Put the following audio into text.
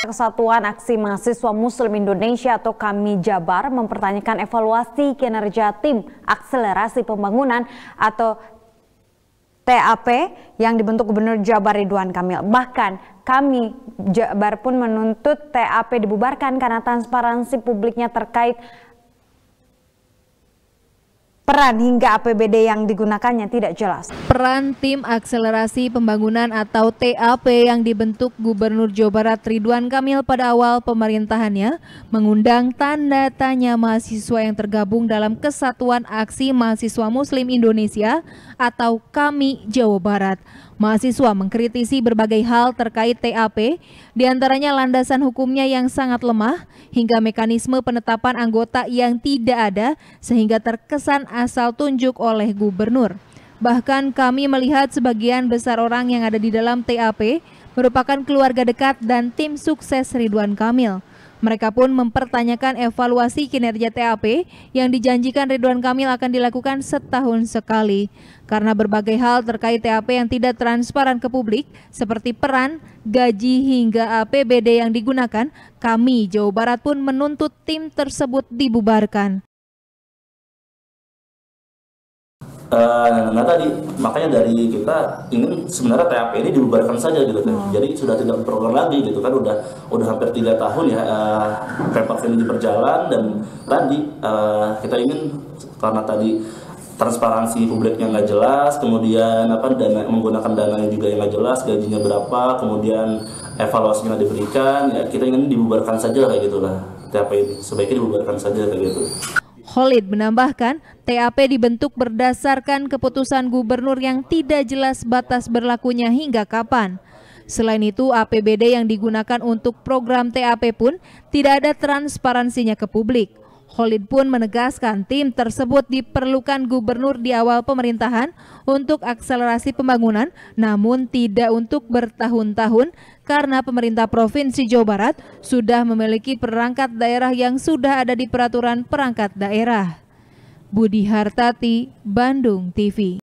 Kesatuan Aksi Mahasiswa Muslim Indonesia atau KAMI Jabar mempertanyakan evaluasi kinerja tim akselerasi pembangunan atau TAP yang dibentuk Gubernur Jabar Ridwan Kamil. Bahkan kami Jabar pun menuntut TAP dibubarkan karena transparansi publiknya terkait Peran hingga APBD yang digunakannya tidak jelas. Peran Tim Akselerasi Pembangunan atau TAP yang dibentuk Gubernur Jawa Barat Ridwan Kamil pada awal pemerintahannya mengundang tanda tanya mahasiswa yang tergabung dalam Kesatuan Aksi Mahasiswa Muslim Indonesia atau KAMI Jawa Barat. Mahasiswa mengkritisi berbagai hal terkait TAP, diantaranya landasan hukumnya yang sangat lemah, hingga mekanisme penetapan anggota yang tidak ada, sehingga terkesan asal tunjuk oleh gubernur. Bahkan kami melihat sebagian besar orang yang ada di dalam TAP merupakan keluarga dekat dan tim sukses Ridwan Kamil. Mereka pun mempertanyakan evaluasi kinerja TAP yang dijanjikan Ridwan Kamil akan dilakukan setahun sekali. Karena berbagai hal terkait TAP yang tidak transparan ke publik, seperti peran, gaji hingga APBD yang digunakan, kami Jawa Barat pun menuntut tim tersebut dibubarkan. Uh, nah tadi makanya dari kita ingin sebenarnya TAP ini dibubarkan saja gitu kan. Hmm. Jadi sudah tidak program lagi gitu kan udah udah hampir tiga tahun ya uh, ini berjalan dan tadi uh, kita ingin karena tadi transparansi publiknya nggak jelas, kemudian apa dana menggunakan dana juga yang nggak jelas, gajinya berapa, kemudian evaluasinya diberikan, ya kita ingin dibubarkan saja kayak gitulah TAP ini sebaiknya dibubarkan saja kayak gitu. Holid menambahkan, TAP dibentuk berdasarkan keputusan gubernur yang tidak jelas batas berlakunya hingga kapan. Selain itu, APBD yang digunakan untuk program TAP pun tidak ada transparansinya ke publik. Khalid pun menegaskan tim tersebut diperlukan gubernur di awal pemerintahan untuk akselerasi pembangunan, namun tidak untuk bertahun-tahun karena pemerintah Provinsi Jawa Barat sudah memiliki perangkat daerah yang sudah ada di peraturan perangkat daerah. Budi Hartati, Bandung TV